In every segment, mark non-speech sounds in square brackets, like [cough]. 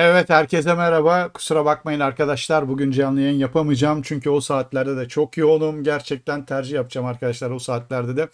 Evet herkese merhaba. Kusura bakmayın arkadaşlar bugün canlı yayın yapamayacağım. Çünkü o saatlerde de çok yoğunum. Gerçekten tercih yapacağım arkadaşlar o saatlerde de.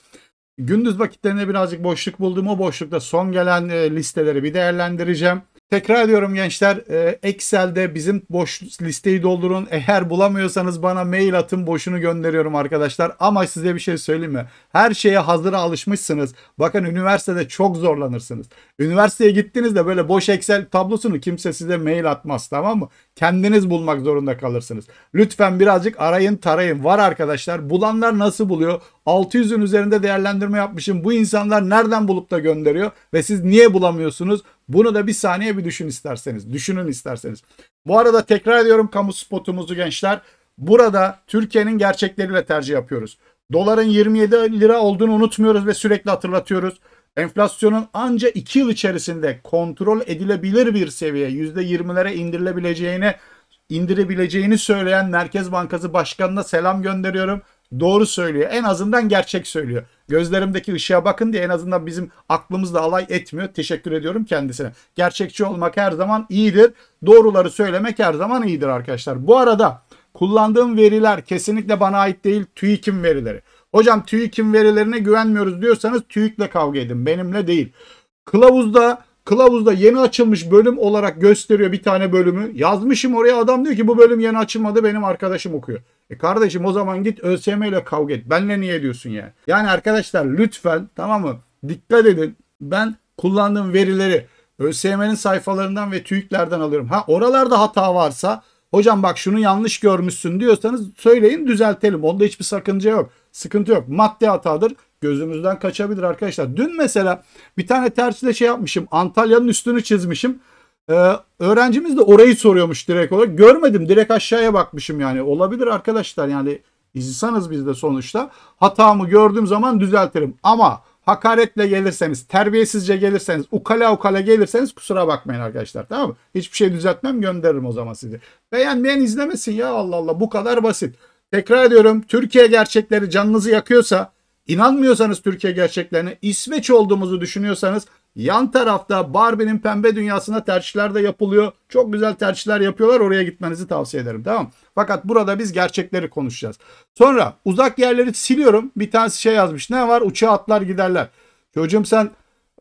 Gündüz vakitlerinde birazcık boşluk buldum. O boşlukta son gelen e, listeleri bir değerlendireceğim. Tekrar ediyorum gençler e, Excel'de bizim boş listeyi doldurun. Eğer bulamıyorsanız bana mail atın boşunu gönderiyorum arkadaşlar. Ama size bir şey söyleyeyim mi? Her şeye hazır alışmışsınız. Bakın üniversitede çok zorlanırsınız. Üniversiteye gittiğinizde böyle boş Excel tablosunu kimse size mail atmaz tamam mı? Kendiniz bulmak zorunda kalırsınız. Lütfen birazcık arayın tarayın. Var arkadaşlar bulanlar nasıl buluyor? 600'ün üzerinde değerlendirme yapmışım. Bu insanlar nereden bulup da gönderiyor? Ve siz niye bulamıyorsunuz? Bunu da bir saniye bir düşün isterseniz. Düşünün isterseniz. Bu arada tekrar ediyorum kamu spotumuzu gençler. Burada Türkiye'nin gerçekleriyle tercih yapıyoruz. Doların 27 lira olduğunu unutmuyoruz ve sürekli hatırlatıyoruz. Enflasyonun anca 2 yıl içerisinde kontrol edilebilir bir seviye %20'lere indirilebileceğini indirebileceğini söyleyen Merkez Bankası Başkanı'na selam gönderiyorum. Doğru söylüyor. En azından gerçek söylüyor. Gözlerimdeki ışığa bakın diye en azından bizim aklımızla alay etmiyor. Teşekkür ediyorum kendisine. Gerçekçi olmak her zaman iyidir. Doğruları söylemek her zaman iyidir arkadaşlar. Bu arada kullandığım veriler kesinlikle bana ait değil. TÜİK'in verileri. Hocam TÜİK'in verilerine güvenmiyoruz diyorsanız TÜİK'le kavga edin. Benimle değil. Kılavuzda Kılavuzda yeni açılmış bölüm olarak gösteriyor bir tane bölümü. Yazmışım oraya adam diyor ki bu bölüm yeni açılmadı benim arkadaşım okuyor. E kardeşim o zaman git ÖSYM ile kavga et. Benle niye diyorsun yani? Yani arkadaşlar lütfen tamam mı? Dikkat edin. Ben kullandığım verileri ÖSYM'nin sayfalarından ve TÜİK'lerden alıyorum. Ha oralarda hata varsa hocam bak şunu yanlış görmüşsün diyorsanız söyleyin düzeltelim. Onda hiçbir sakınca yok. Sıkıntı yok. Madde hatadır gözümüzden kaçabilir arkadaşlar. Dün mesela bir tane tersiyle şey yapmışım. Antalya'nın üstünü çizmişim. Ee, öğrencimiz de orayı soruyormuş direkt olarak. Görmedim direkt aşağıya bakmışım yani. Olabilir arkadaşlar yani insanız biz de sonuçta. Hatamı gördüğüm zaman düzeltirim. Ama hakaretle gelirseniz, terbiyesizce gelirseniz, ukala ukala gelirseniz kusura bakmayın arkadaşlar tamam mı? Hiçbir şey düzeltmem gönderirim o zaman sizi. Beğenmeyen izlemesin ya Allah Allah bu kadar basit. Tekrar ediyorum Türkiye gerçekleri canınızı yakıyorsa İnanmıyorsanız Türkiye gerçeklerine, İsveç olduğumuzu düşünüyorsanız yan tarafta Barbie'nin pembe dünyasında tercihler de yapılıyor. Çok güzel tercihler yapıyorlar. Oraya gitmenizi tavsiye ederim. Tamam Fakat burada biz gerçekleri konuşacağız. Sonra uzak yerleri siliyorum. Bir tanesi şey yazmış. Ne var? Uçağa atlar giderler. Çocuğum sen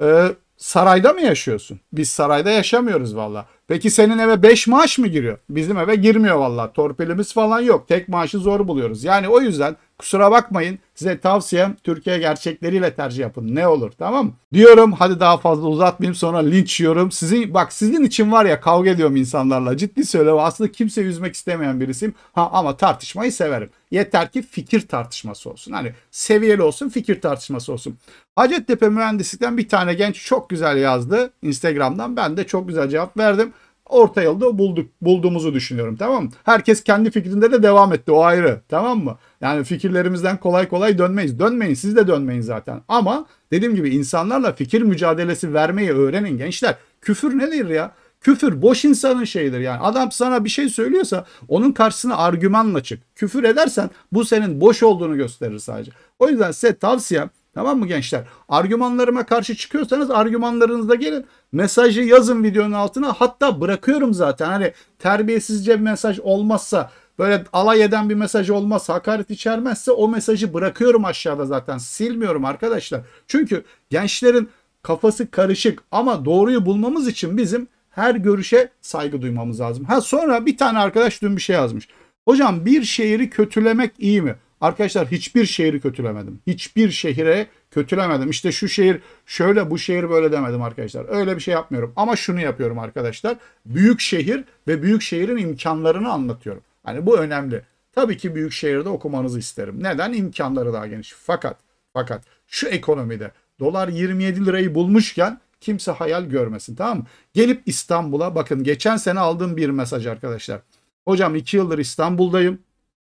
e, sarayda mı yaşıyorsun? Biz sarayda yaşamıyoruz valla. Peki senin eve 5 maaş mı giriyor? Bizim eve girmiyor valla. Torpilimiz falan yok. Tek maaşı zor buluyoruz. Yani o yüzden Kusura bakmayın size tavsiyem Türkiye gerçekleriyle tercih yapın. Ne olur tamam mı? Diyorum hadi daha fazla uzatmayayım sonra linç yiyorum. Sizin, bak sizin için var ya kavga ediyorum insanlarla. Ciddi söylüyorum aslında kimseyi üzmek istemeyen birisiyim. Ha ama tartışmayı severim. Yeter ki fikir tartışması olsun. Hani seviyeli olsun fikir tartışması olsun. Hacettepe mühendislikten bir tane genç çok güzel yazdı Instagram'dan. Ben de çok güzel cevap verdim orta yolda bulduk, bulduğumuzu düşünüyorum tamam mı? Herkes kendi fikrinde de devam etti o ayrı tamam mı? Yani fikirlerimizden kolay kolay dönmeyiz. Dönmeyin siz de dönmeyin zaten. Ama dediğim gibi insanlarla fikir mücadelesi vermeyi öğrenin gençler. Küfür nedir ya? Küfür boş insanın şeyidir yani. Adam sana bir şey söylüyorsa onun karşısına argümanla çık. Küfür edersen bu senin boş olduğunu gösterir sadece. O yüzden size tavsiyem Tamam mı gençler? Argümanlarıma karşı çıkıyorsanız argümanlarınızda gelin. Mesajı yazın videonun altına. Hatta bırakıyorum zaten. Hani terbiyesizce bir mesaj olmazsa böyle alay eden bir mesaj olmazsa, hakaret içermezse o mesajı bırakıyorum aşağıda zaten. Silmiyorum arkadaşlar. Çünkü gençlerin kafası karışık ama doğruyu bulmamız için bizim her görüşe saygı duymamız lazım. Ha sonra bir tane arkadaş dün bir şey yazmış. Hocam bir şehri kötülemek iyi mi? Arkadaşlar hiçbir şehri kötülemedim. Hiçbir şehire kötülemedim. İşte şu şehir şöyle bu şehir böyle demedim arkadaşlar. Öyle bir şey yapmıyorum. Ama şunu yapıyorum arkadaşlar. Büyük şehir ve büyük şehrin imkanlarını anlatıyorum. Hani bu önemli. Tabii ki büyük şehirde okumanızı isterim. Neden? İmkanları daha geniş. Fakat fakat şu ekonomide dolar 27 lirayı bulmuşken kimse hayal görmesin tamam mı? Gelip İstanbul'a bakın geçen sene aldığım bir mesaj arkadaşlar. Hocam 2 yıldır İstanbul'dayım.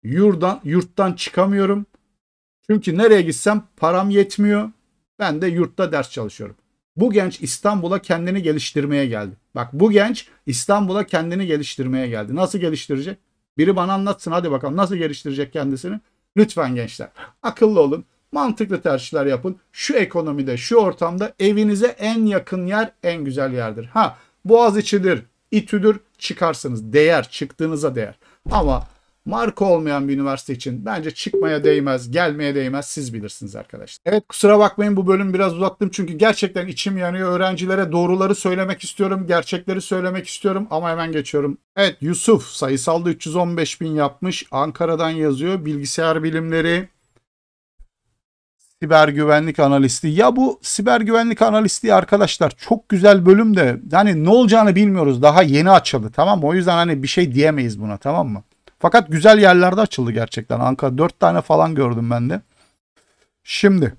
Yurdan, yurttan çıkamıyorum. Çünkü nereye gitsem param yetmiyor. Ben de yurtta ders çalışıyorum. Bu genç İstanbul'a kendini geliştirmeye geldi. Bak bu genç İstanbul'a kendini geliştirmeye geldi. Nasıl geliştirecek? Biri bana anlatsın hadi bakalım nasıl geliştirecek kendisini? Lütfen gençler akıllı olun. Mantıklı tercihler yapın. Şu ekonomide, şu ortamda evinize en yakın yer en güzel yerdir. Ha Boğaz Boğaziçi'dir, İTÜ'dür çıkarsınız. Değer, çıktığınıza değer. Ama marka olmayan bir üniversite için bence çıkmaya değmez, gelmeye değmez siz bilirsiniz arkadaşlar. Evet kusura bakmayın bu bölüm biraz uzattım çünkü gerçekten içim yanıyor. Öğrencilere doğruları söylemek istiyorum, gerçekleri söylemek istiyorum ama hemen geçiyorum. Evet Yusuf sayısalda 315 bin yapmış. Ankara'dan yazıyor. Bilgisayar bilimleri, siber güvenlik analisti. Ya bu siber güvenlik analisti arkadaşlar çok güzel bölüm de hani ne olacağını bilmiyoruz. Daha yeni açıldı tamam mı? O yüzden hani bir şey diyemeyiz buna tamam mı? Fakat güzel yerlerde açıldı gerçekten. Ankara 4 tane falan gördüm ben de. Şimdi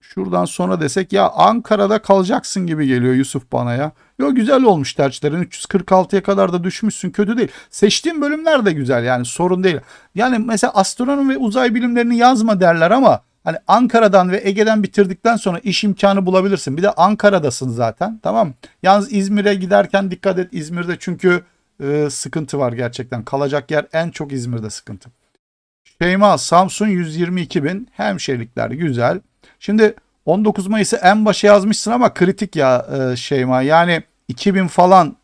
şuradan sonra desek ya Ankara'da kalacaksın gibi geliyor Yusuf bana ya. Yo güzel olmuş tercihlerin 346'ya kadar da düşmüşsün kötü değil. Seçtiğim bölümler de güzel yani sorun değil. Yani mesela astronomi ve uzay bilimlerini yazma derler ama hani Ankara'dan ve Ege'den bitirdikten sonra iş imkanı bulabilirsin. Bir de Ankara'dasın zaten tamam. Yalnız İzmir'e giderken dikkat et İzmir'de çünkü e, sıkıntı var gerçekten. Kalacak yer en çok İzmir'de sıkıntı. Şeyma Samsun 122 bin hemşerilikler güzel. Şimdi 19 Mayıs'ı en başa yazmışsın ama kritik ya e, Şeyma. Yani 2000 falan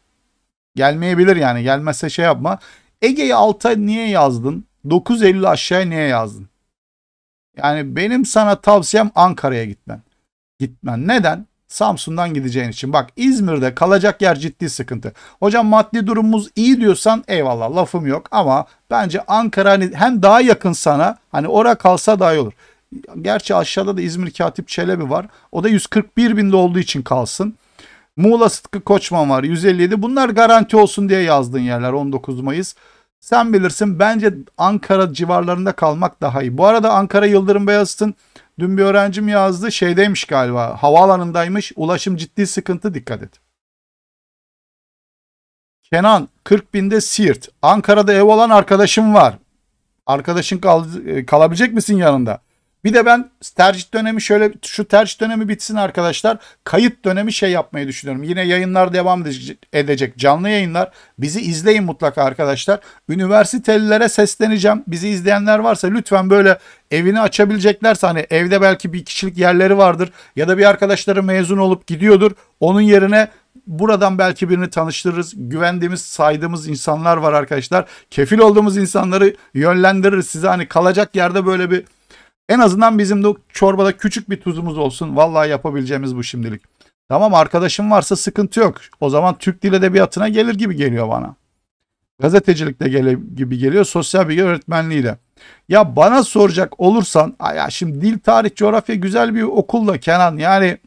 gelmeyebilir yani gelmezse şey yapma. Ege'yi alta niye yazdın? 9.50 aşağıya niye yazdın? Yani benim sana tavsiyem Ankara'ya gitmen. Gitmen. Neden? Samsun'dan gideceğin için. Bak İzmir'de kalacak yer ciddi sıkıntı. Hocam maddi durumumuz iyi diyorsan eyvallah lafım yok ama bence Ankara hani hem daha yakın sana hani ora kalsa daha iyi olur. Gerçi aşağıda da İzmir Katip Çelebi var. O da 141 binde olduğu için kalsın. Muğla Sıtkı Koçman var 157. Bunlar garanti olsun diye yazdığın yerler 19 Mayıs. Sen bilirsin bence Ankara civarlarında kalmak daha iyi. Bu arada Ankara Yıldırım Beyazıt'ın Dün bir öğrencim yazdı şeydeymiş galiba havaalanındaymış ulaşım ciddi sıkıntı dikkat et. Kenan 40 binde Siirt. Ankara'da ev olan arkadaşım var. Arkadaşın kal e, kalabilecek misin yanında? Bir de ben tercih dönemi şöyle şu tercih dönemi bitsin arkadaşlar. Kayıt dönemi şey yapmayı düşünüyorum. Yine yayınlar devam edecek. Canlı yayınlar. Bizi izleyin mutlaka arkadaşlar. Üniversitelilere sesleneceğim. Bizi izleyenler varsa lütfen böyle evini açabileceklerse hani evde belki bir kişilik yerleri vardır ya da bir arkadaşları mezun olup gidiyordur. Onun yerine buradan belki birini tanıştırırız. Güvendiğimiz, saydığımız insanlar var arkadaşlar. Kefil olduğumuz insanları yönlendiririz. Size hani kalacak yerde böyle bir en azından bizim de çorbada küçük bir tuzumuz olsun. Vallahi yapabileceğimiz bu şimdilik. Tamam arkadaşım varsa sıkıntı yok. O zaman Türk Dil Edebiyatı'na gelir gibi geliyor bana. Gazetecilik de gele, gibi geliyor. Sosyal bilgi öğretmenliği de. Ya bana soracak olursan ya şimdi dil, tarih, coğrafya güzel bir okulla Kenan yani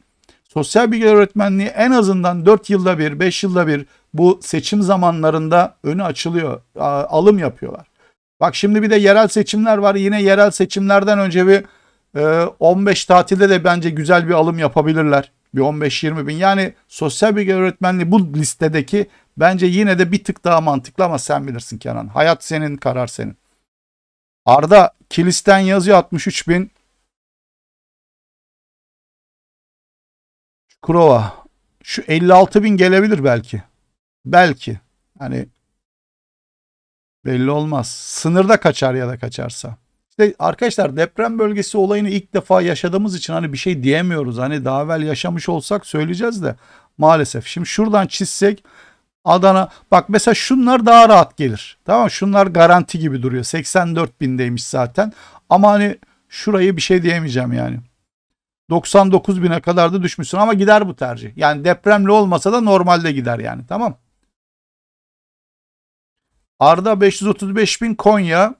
sosyal bilgi öğretmenliği en azından 4 yılda bir, 5 yılda bir bu seçim zamanlarında önü açılıyor. Alım yapıyorlar. Bak şimdi bir de yerel seçimler var. Yine yerel seçimlerden önce bir e, 15 tatilde de bence güzel bir alım yapabilirler. Bir 15-20 bin. Yani sosyal bilgi öğretmenliği bu listedeki bence yine de bir tık daha mantıklı ama sen bilirsin Kenan. Hayat senin, karar senin. Arda kilisten yazıyor 63 bin. Kurova. Şu 56 bin gelebilir belki. Belki. Hani Belli olmaz. Sınırda kaçar ya da kaçarsa. İşte arkadaşlar deprem bölgesi olayını ilk defa yaşadığımız için hani bir şey diyemiyoruz. Hani daha evvel yaşamış olsak söyleyeceğiz de maalesef. Şimdi şuradan çizsek Adana bak mesela şunlar daha rahat gelir. Tamam şunlar garanti gibi duruyor. 84 bindeymiş zaten. Ama hani şurayı bir şey diyemeyeceğim yani. 99 bine kadar da düşmüşsün ama gider bu tercih. Yani depremli olmasa da normalde gider yani tamam Arda 535 bin Konya.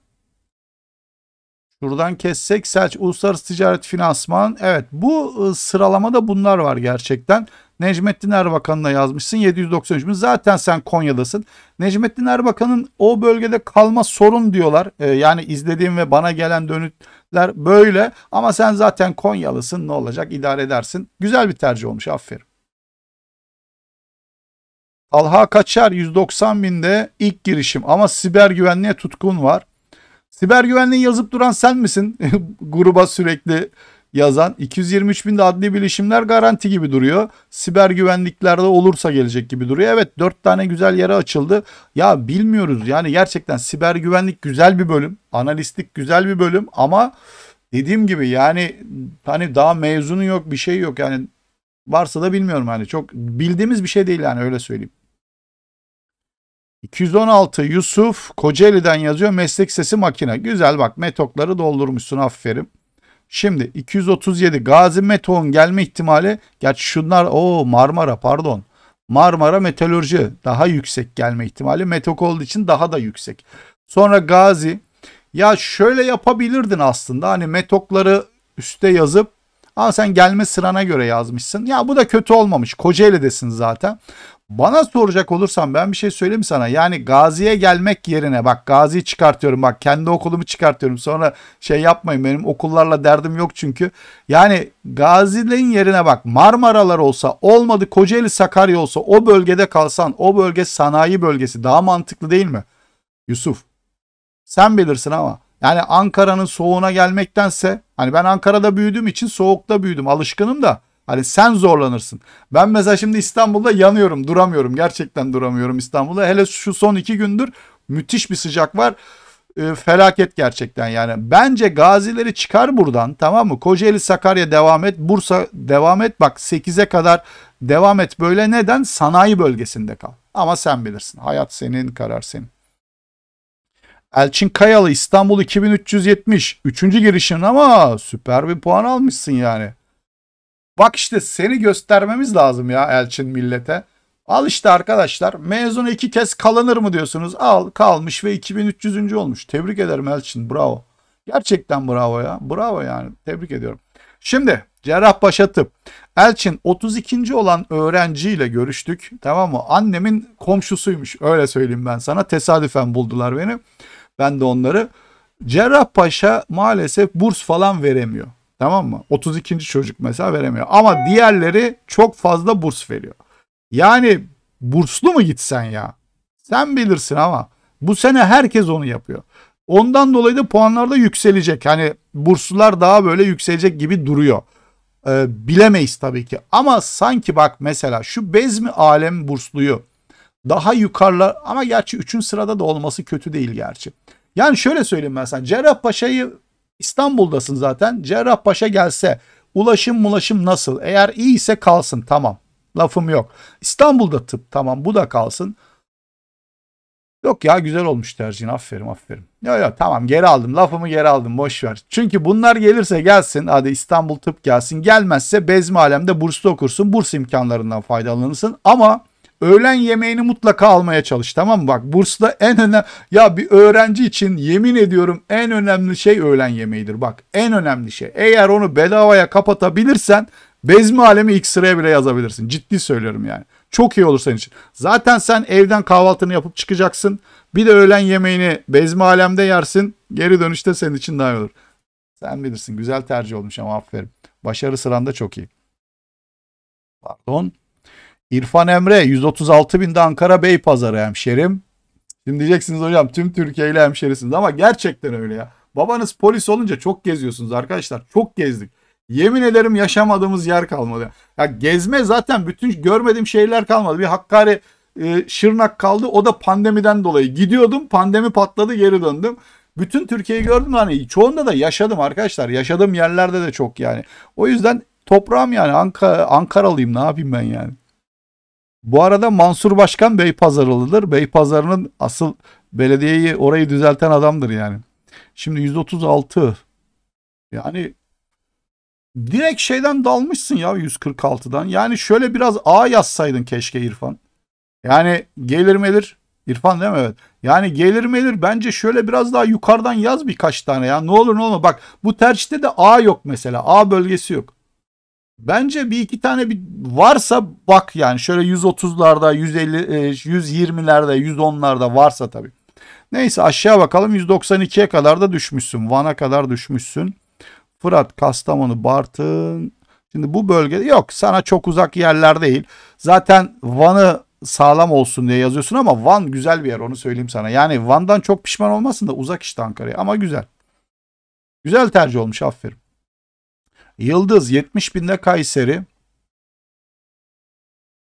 Şuradan kessek Selç Uluslararası Ticaret Finansman. Evet bu ıı, sıralamada bunlar var gerçekten. Necmettin Erbakan'ın da yazmışsın 793 bin. Zaten sen Konya'dasın. Necmettin Erbakan'ın o bölgede kalma sorun diyorlar. Ee, yani izlediğim ve bana gelen dönütler böyle. Ama sen zaten Konyalısın ne olacak idare edersin. Güzel bir tercih olmuş aferin. Alha Kaçar 190 binde ilk girişim ama siber güvenliğe tutkun var. Siber güvenliği yazıp duran sen misin? [laughs] Gruba sürekli yazan. 223 binde adli bilişimler garanti gibi duruyor. Siber güvenliklerde olursa gelecek gibi duruyor. Evet 4 tane güzel yere açıldı. Ya bilmiyoruz yani gerçekten siber güvenlik güzel bir bölüm. Analistik güzel bir bölüm ama dediğim gibi yani hani daha mezunu yok bir şey yok yani varsa da bilmiyorum hani çok bildiğimiz bir şey değil yani öyle söyleyeyim. 216 Yusuf Kocaeli'den yazıyor. Meslek sesi makine. Güzel bak metokları doldurmuşsun aferin. Şimdi 237 Gazi Metoğ'un gelme ihtimali. Gerçi şunlar o Marmara pardon. Marmara metalurji daha yüksek gelme ihtimali. Metok olduğu için daha da yüksek. Sonra Gazi. Ya şöyle yapabilirdin aslında. Hani metokları üste yazıp ama sen gelme sırana göre yazmışsın. Ya bu da kötü olmamış. Kocaeli'desin zaten. Bana soracak olursan ben bir şey söyleyeyim sana. Yani Gazi'ye gelmek yerine bak Gazi çıkartıyorum bak kendi okulumu çıkartıyorum. Sonra şey yapmayın benim okullarla derdim yok çünkü. Yani Gazi'nin yerine bak Marmaralar olsa olmadı Kocaeli Sakarya olsa o bölgede kalsan o bölge sanayi bölgesi daha mantıklı değil mi? Yusuf sen bilirsin ama. Yani Ankara'nın soğuğuna gelmektense hani ben Ankara'da büyüdüğüm için soğukta büyüdüm alışkınım da. Hani sen zorlanırsın. Ben mesela şimdi İstanbul'da yanıyorum, duramıyorum. Gerçekten duramıyorum İstanbul'da. Hele şu son iki gündür müthiş bir sıcak var. E, felaket gerçekten yani. Bence gazileri çıkar buradan tamam mı? Kocaeli, Sakarya devam et. Bursa devam et. Bak 8'e kadar devam et. Böyle neden? Sanayi bölgesinde kal. Ama sen bilirsin. Hayat senin, karar senin. Elçin Kayalı İstanbul 2370. Üçüncü girişin ama süper bir puan almışsın yani. Bak işte seni göstermemiz lazım ya Elçin millete. Al işte arkadaşlar mezun iki kez kalınır mı diyorsunuz. Al kalmış ve 2300. olmuş. Tebrik ederim Elçin bravo. Gerçekten bravo ya. Bravo yani tebrik ediyorum. Şimdi Cerrahpaşa Tıp. Elçin 32. olan öğrenciyle görüştük. Tamam mı? Annemin komşusuymuş. Öyle söyleyeyim ben sana. Tesadüfen buldular beni. Ben de onları. Cerrahpaşa maalesef burs falan veremiyor. Tamam mı? 32. çocuk mesela veremiyor. Ama diğerleri çok fazla burs veriyor. Yani burslu mu gitsen ya? Sen bilirsin ama bu sene herkes onu yapıyor. Ondan dolayı da puanlar da yükselecek. Hani burslular daha böyle yükselecek gibi duruyor. Ee, bilemeyiz tabii ki. Ama sanki bak mesela şu Bezmi Alem bursluyu daha yukarılar ama gerçi 3. sırada da olması kötü değil gerçi. Yani şöyle söyleyeyim mesela sana. Paşayı İstanbul'dasın zaten. Cerrahpaşa gelse ulaşım ulaşım nasıl? Eğer iyi ise kalsın tamam. Lafım yok. İstanbul'da tıp tamam bu da kalsın. Yok ya güzel olmuş tercihin aferin aferin. Ya ya tamam geri aldım lafımı geri aldım boş ver. Çünkü bunlar gelirse gelsin hadi İstanbul tıp gelsin gelmezse Bezmi Alem'de burslu okursun burs imkanlarından faydalanırsın ama öğlen yemeğini mutlaka almaya çalış tamam mı? Bak bursla en önemli ya bir öğrenci için yemin ediyorum en önemli şey öğlen yemeğidir. Bak en önemli şey. Eğer onu bedavaya kapatabilirsen bezmi alemi ilk sıraya bile yazabilirsin. Ciddi söylüyorum yani. Çok iyi olur senin için. Zaten sen evden kahvaltını yapıp çıkacaksın. Bir de öğlen yemeğini bezmi alemde yersin. Geri dönüşte senin için daha iyi olur. Sen bilirsin. Güzel tercih olmuş ama aferin. Başarı sıranda çok iyi. Pardon. İrfan Emre 136 binde Ankara Bey Pazarı hemşerim. Şimdi diyeceksiniz hocam tüm Türkiye ile hemşerisiniz ama gerçekten öyle ya. Babanız polis olunca çok geziyorsunuz arkadaşlar. Çok gezdik. Yemin ederim yaşamadığımız yer kalmadı. Ya gezme zaten bütün görmediğim şeyler kalmadı. Bir Hakkari e, Şırnak kaldı. O da pandemiden dolayı gidiyordum. Pandemi patladı geri döndüm. Bütün Türkiye'yi gördüm hani çoğunda da yaşadım arkadaşlar. Yaşadığım yerlerde de çok yani. O yüzden toprağım yani Ankara Ankaralıyım ne yapayım ben yani. Bu arada Mansur Başkan Bey pazarlıdır. Bey pazarının asıl belediyeyi orayı düzelten adamdır yani. Şimdi 136 yani direkt şeyden dalmışsın ya 146'dan. Yani şöyle biraz A yazsaydın keşke İrfan. Yani gelir melir İrfan değil mi? Evet. Yani gelir melir bence şöyle biraz daha yukarıdan yaz birkaç tane ya. Ne olur ne olur. Bak bu tercihte de A yok mesela. A bölgesi yok. Bence bir iki tane bir varsa bak yani şöyle 130'larda, 150, 120'lerde, 110'larda varsa tabii. Neyse aşağı bakalım 192'ye kadar da düşmüşsün. Van'a kadar düşmüşsün. Fırat, Kastamonu, Bartın. Şimdi bu bölgede yok sana çok uzak yerler değil. Zaten Van'ı sağlam olsun diye yazıyorsun ama Van güzel bir yer onu söyleyeyim sana. Yani Van'dan çok pişman olmasın da uzak işte Ankara'ya ama güzel. Güzel tercih olmuş aferin. Yıldız 70 binde Kayseri.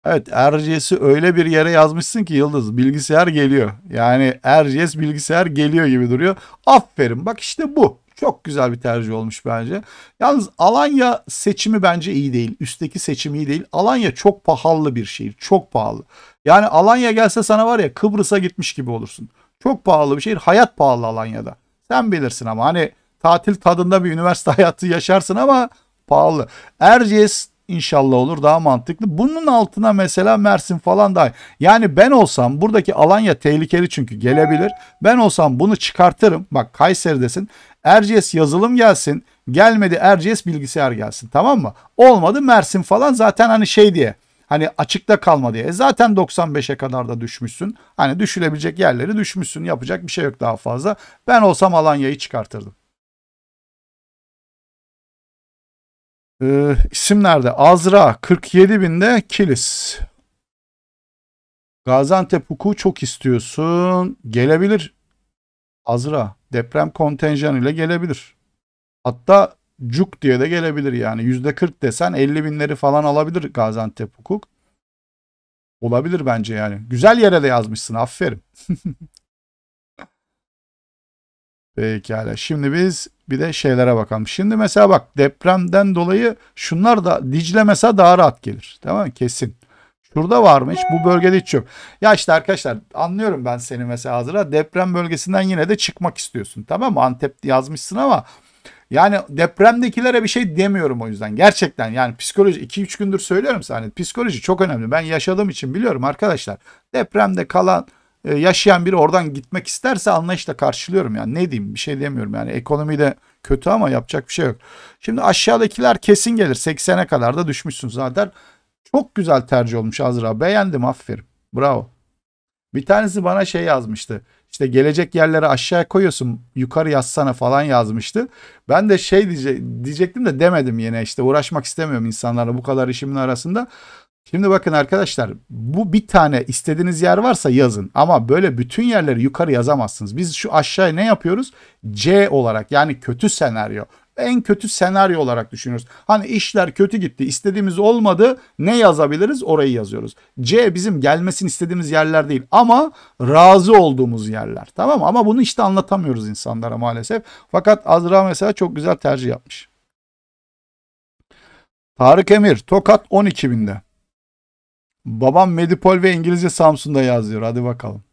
Evet RGS'i öyle bir yere yazmışsın ki Yıldız bilgisayar geliyor. Yani RGS bilgisayar geliyor gibi duruyor. Aferin bak işte bu. Çok güzel bir tercih olmuş bence. Yalnız Alanya seçimi bence iyi değil. Üstteki seçim iyi değil. Alanya çok pahalı bir şehir. Çok pahalı. Yani Alanya gelse sana var ya Kıbrıs'a gitmiş gibi olursun. Çok pahalı bir şehir. Hayat pahalı Alanya'da. Sen bilirsin ama hani tatil tadında bir üniversite [laughs] hayatı yaşarsın ama pahalı. Erciyes inşallah olur daha mantıklı. Bunun altına mesela Mersin falan da yani ben olsam buradaki Alanya tehlikeli çünkü gelebilir. Ben olsam bunu çıkartırım. Bak Kayseri'desin. Erciyes yazılım gelsin. Gelmedi Erciyes bilgisayar gelsin tamam mı? Olmadı Mersin falan zaten hani şey diye hani açıkta kalma diye. E zaten 95'e kadar da düşmüşsün. Hani düşülebilecek yerleri düşmüşsün. Yapacak bir şey yok daha fazla. Ben olsam Alanya'yı çıkartırdım. Ee, isim nerede? Azra 47 binde Kilis. Gaziantep hukuku çok istiyorsun. Gelebilir. Azra deprem kontenjanı ile gelebilir. Hatta cuk diye de gelebilir yani. Yüzde 40 desen 50 binleri falan alabilir Gaziantep hukuk. Olabilir bence yani. Güzel yere de yazmışsın. Aferin. [laughs] Pekala. Şimdi biz bir de şeylere bakalım. Şimdi mesela bak depremden dolayı şunlar da Dicle mesela daha rahat gelir. Tamam mı? Kesin. Şurada varmış. Bu bölgede hiç yok. Ya işte arkadaşlar anlıyorum ben seni mesela Azra. Deprem bölgesinden yine de çıkmak istiyorsun. Tamam mı? Antep yazmışsın ama yani depremdekilere bir şey demiyorum o yüzden. Gerçekten yani psikoloji 2-3 gündür söylüyorum sana. Hani psikoloji çok önemli. Ben yaşadığım için biliyorum arkadaşlar. Depremde kalan e, yaşayan biri oradan gitmek isterse anlayışla karşılıyorum yani ne diyeyim bir şey diyemiyorum yani ekonomi de kötü ama yapacak bir şey yok. Şimdi aşağıdakiler kesin gelir 80'e kadar da düşmüşsün zaten. Çok güzel tercih olmuş Azra beğendim aferin bravo. Bir tanesi bana şey yazmıştı işte gelecek yerlere aşağıya koyuyorsun yukarı yazsana falan yazmıştı. Ben de şey diyecektim de demedim yine işte uğraşmak istemiyorum insanlarla bu kadar işimin arasında. Şimdi bakın arkadaşlar bu bir tane istediğiniz yer varsa yazın ama böyle bütün yerleri yukarı yazamazsınız. Biz şu aşağıya ne yapıyoruz? C olarak yani kötü senaryo. En kötü senaryo olarak düşünüyoruz. Hani işler kötü gitti, istediğimiz olmadı. Ne yazabiliriz? Orayı yazıyoruz. C bizim gelmesini istediğimiz yerler değil ama razı olduğumuz yerler. Tamam mı? Ama bunu işte anlatamıyoruz insanlara maalesef. Fakat Azra mesela çok güzel tercih yapmış. Tarık Emir, Tokat 12 binde. Babam Medipol ve İngilizce Samsun'da yazıyor. Hadi bakalım.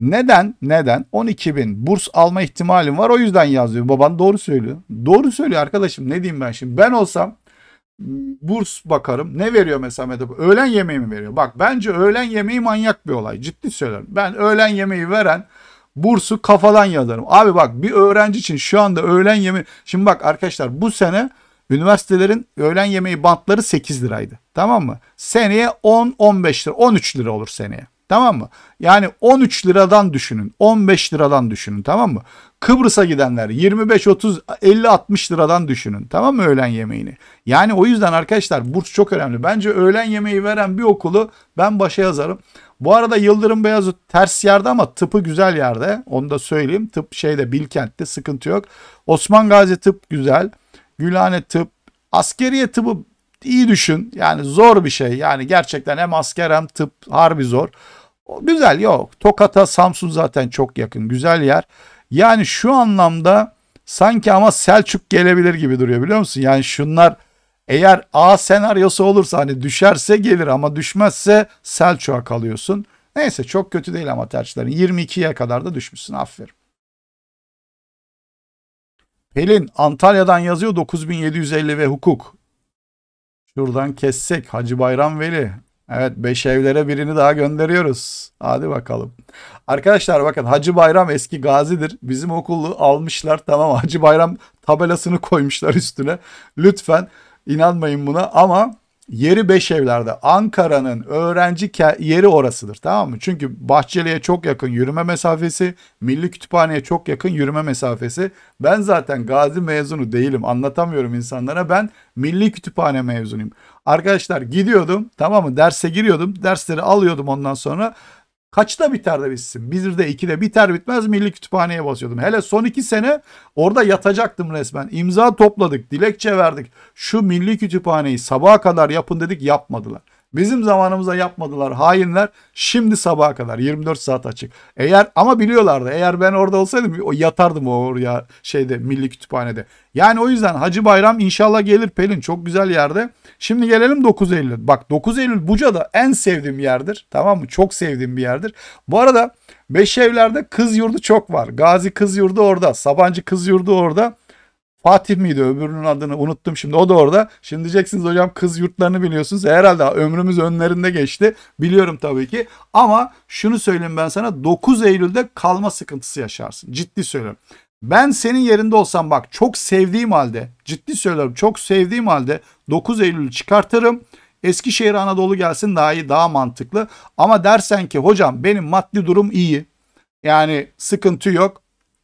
Neden? Neden? 12 bin burs alma ihtimalim var. O yüzden yazıyor. Baban doğru söylüyor. Doğru söylüyor arkadaşım. Ne diyeyim ben şimdi? Ben olsam burs bakarım. Ne veriyor mesela Medipol? Öğlen yemeği mi veriyor? Bak bence öğlen yemeği manyak bir olay. Ciddi söylüyorum. Ben öğlen yemeği veren bursu kafadan yazarım. Abi bak bir öğrenci için şu anda öğlen yemeği. Şimdi bak arkadaşlar bu sene Üniversitelerin öğlen yemeği bantları 8 liraydı. Tamam mı? Seneye 10-15 lira 13 lira olur seneye. Tamam mı? Yani 13 liradan düşünün. 15 liradan düşünün tamam mı? Kıbrıs'a gidenler 25 30 50 60 liradan düşünün. Tamam mı öğlen yemeğini? Yani o yüzden arkadaşlar burs çok önemli. Bence öğlen yemeği veren bir okulu ben başa yazarım. Bu arada Yıldırım Beyazıt ters yerde ama tıpı güzel yerde. Onu da söyleyeyim. Tıp şeyde Bilkent'te sıkıntı yok. Osman Gazi tıp güzel. Gülhane tıp, askeriye tıbı iyi düşün. Yani zor bir şey. Yani gerçekten hem asker hem tıp harbi zor. O güzel yok. Tokat'a Samsun zaten çok yakın. Güzel yer. Yani şu anlamda sanki ama Selçuk gelebilir gibi duruyor biliyor musun? Yani şunlar eğer A senaryosu olursa hani düşerse gelir ama düşmezse Selçuk'a kalıyorsun. Neyse çok kötü değil ama tercihlerin. 22'ye kadar da düşmüşsün aferin. Pelin Antalya'dan yazıyor 9750 ve hukuk. Şuradan kessek Hacı Bayram Veli. Evet 5 evlere birini daha gönderiyoruz. Hadi bakalım. Arkadaşlar bakın Hacı Bayram eski gazidir. Bizim okulu almışlar tamam Hacı Bayram tabelasını koymuşlar üstüne. Lütfen inanmayın buna ama Yeri beş evlerde, Ankara'nın öğrenci yeri orasıdır tamam mı? Çünkü Bahçeli'ye çok yakın yürüme mesafesi, Milli Kütüphane'ye çok yakın yürüme mesafesi. Ben zaten gazi mezunu değilim anlatamıyorum insanlara ben Milli Kütüphane mezunuyum. Arkadaşlar gidiyordum tamam mı derse giriyordum dersleri alıyordum ondan sonra Kaçta biter de bitsin? Birde ikide biter bitmez milli kütüphaneye basıyordum. Hele son iki sene orada yatacaktım resmen. İmza topladık, dilekçe verdik. Şu milli kütüphaneyi sabaha kadar yapın dedik yapmadılar. Bizim zamanımıza yapmadılar hainler. Şimdi sabaha kadar 24 saat açık. Eğer ama biliyorlardı. Eğer ben orada olsaydım o yatardım o ya şeyde Milli Kütüphane'de. Yani o yüzden Hacı Bayram inşallah gelir Pelin çok güzel yerde. Şimdi gelelim 9 Eylül. Bak 9 Eylül Buca'da en sevdiğim yerdir. Tamam mı? Çok sevdiğim bir yerdir. Bu arada Beşevler'de kız yurdu çok var. Gazi kız yurdu orada. Sabancı kız yurdu orada. Fatih miydi öbürünün adını unuttum şimdi o da orada. Şimdi diyeceksiniz hocam kız yurtlarını biliyorsunuz. E, herhalde ömrümüz önlerinde geçti. Biliyorum tabii ki. Ama şunu söyleyeyim ben sana 9 Eylül'de kalma sıkıntısı yaşarsın. Ciddi söylüyorum. Ben senin yerinde olsam bak çok sevdiğim halde ciddi söylüyorum çok sevdiğim halde 9 Eylül'ü çıkartırım. Eskişehir Anadolu gelsin daha iyi daha mantıklı. Ama dersen ki hocam benim maddi durum iyi. Yani sıkıntı yok.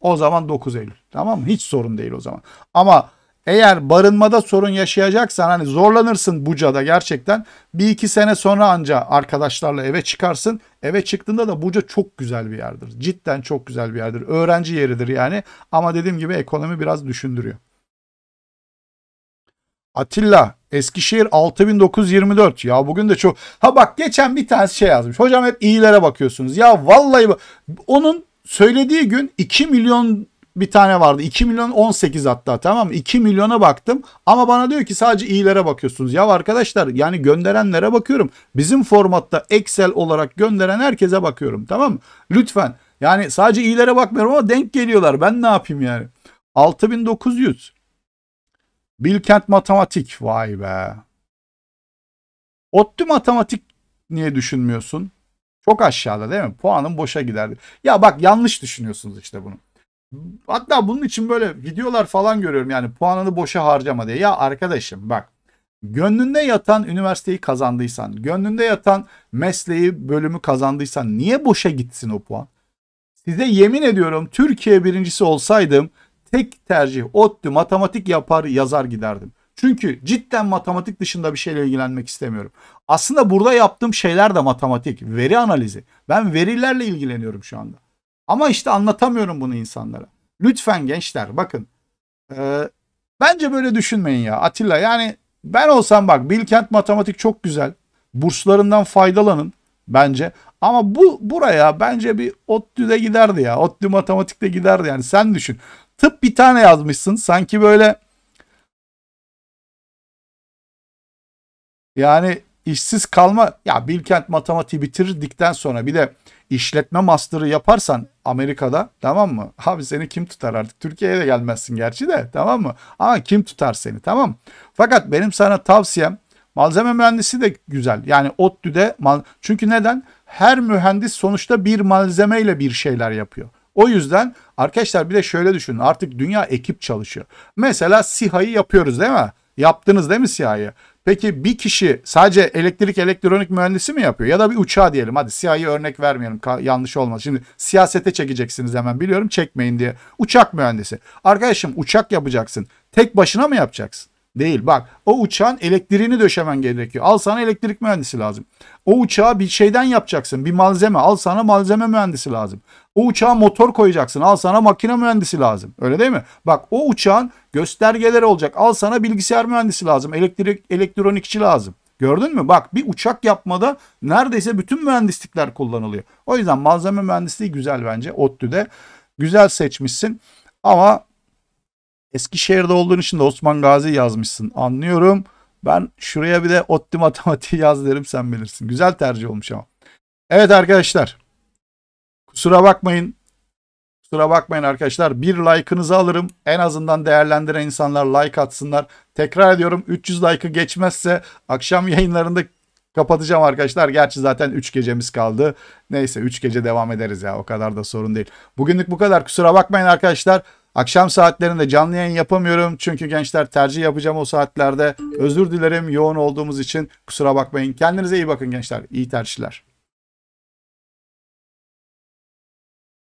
O zaman 9 Eylül. Tamam mı? Hiç sorun değil o zaman. Ama eğer barınmada sorun yaşayacaksan hani zorlanırsın Buca'da gerçekten. Bir iki sene sonra anca arkadaşlarla eve çıkarsın. Eve çıktığında da Buca çok güzel bir yerdir. Cidden çok güzel bir yerdir. Öğrenci yeridir yani. Ama dediğim gibi ekonomi biraz düşündürüyor. Atilla Eskişehir 6924. Ya bugün de çok... Ha bak geçen bir tane şey yazmış. Hocam hep iyilere bakıyorsunuz. Ya vallahi onun söylediği gün 2 milyon bir tane vardı. 2 milyon 18 hatta tamam mı? 2 milyona baktım ama bana diyor ki sadece iyilere bakıyorsunuz. Ya arkadaşlar yani gönderenlere bakıyorum. Bizim formatta Excel olarak gönderen herkese bakıyorum tamam mı? Lütfen yani sadece iyilere bakmıyorum ama denk geliyorlar. Ben ne yapayım yani? 6900. Bilkent Matematik vay be. ODTÜ Matematik niye düşünmüyorsun? Çok aşağıda değil mi? Puanın boşa giderdi. Ya bak yanlış düşünüyorsunuz işte bunu. Hatta bunun için böyle videolar falan görüyorum yani puanını boşa harcama diye. Ya arkadaşım bak gönlünde yatan üniversiteyi kazandıysan, gönlünde yatan mesleği, bölümü kazandıysan niye boşa gitsin o puan? Size yemin ediyorum Türkiye birincisi olsaydım tek tercih ODTÜ matematik yapar yazar giderdim. Çünkü cidden matematik dışında bir şeyle ilgilenmek istemiyorum. Aslında burada yaptığım şeyler de matematik, veri analizi. Ben verilerle ilgileniyorum şu anda. Ama işte anlatamıyorum bunu insanlara. Lütfen gençler bakın. E, bence böyle düşünmeyin ya Atilla. Yani ben olsam bak Bilkent matematik çok güzel. Burslarından faydalanın bence. Ama bu buraya bence bir ODTÜ'de giderdi ya. ODTÜ matematikte giderdi yani sen düşün. Tıp bir tane yazmışsın sanki böyle Yani işsiz kalma ya Bilkent matematiği bitirdikten sonra bir de işletme master'ı yaparsan Amerika'da tamam mı? Abi seni kim tutar artık? Türkiye'ye de gelmezsin gerçi de tamam mı? Ama kim tutar seni tamam mı? Fakat benim sana tavsiyem malzeme mühendisi de güzel. Yani ODTÜ'de mal çünkü neden? Her mühendis sonuçta bir malzemeyle bir şeyler yapıyor. O yüzden arkadaşlar bir de şöyle düşünün. Artık dünya ekip çalışıyor. Mesela SİHA'yı yapıyoruz değil mi? Yaptınız değil mi SİHA'yı? Peki bir kişi sadece elektrik elektronik mühendisi mi yapıyor? Ya da bir uçağı diyelim hadi siyahı örnek vermeyelim yanlış olmaz. Şimdi siyasete çekeceksiniz hemen biliyorum çekmeyin diye. Uçak mühendisi. Arkadaşım uçak yapacaksın. Tek başına mı yapacaksın? Değil bak o uçağın elektriğini döşemen gerekiyor. Al sana elektrik mühendisi lazım. O uçağı bir şeyden yapacaksın bir malzeme al sana malzeme mühendisi lazım. O uçağa motor koyacaksın. Al sana makine mühendisi lazım. Öyle değil mi? Bak o uçağın göstergeleri olacak. Al sana bilgisayar mühendisi lazım. Elektrik elektronikçi lazım. Gördün mü? Bak bir uçak yapmada neredeyse bütün mühendislikler kullanılıyor. O yüzden malzeme mühendisliği güzel bence ODTÜ'de. Güzel seçmişsin. Ama Eskişehir'de olduğun için de Osman Gazi yazmışsın. Anlıyorum. Ben şuraya bir de ODTÜ matematiği yaz derim sen bilirsin. Güzel tercih olmuş ama. Evet arkadaşlar. Kusura bakmayın. Kusura bakmayın arkadaşlar. Bir like'ınızı alırım. En azından değerlendiren insanlar like atsınlar. Tekrar ediyorum 300 like'ı geçmezse akşam [laughs] yayınlarında kapatacağım arkadaşlar. Gerçi zaten 3 gecemiz kaldı. Neyse 3 gece devam ederiz ya. O kadar da sorun değil. Bugünlük bu kadar. Kusura bakmayın arkadaşlar. Akşam saatlerinde canlı yayın yapamıyorum. Çünkü gençler tercih yapacağım o saatlerde. Özür dilerim yoğun olduğumuz için. Kusura bakmayın. Kendinize iyi bakın gençler. İyi tercihler.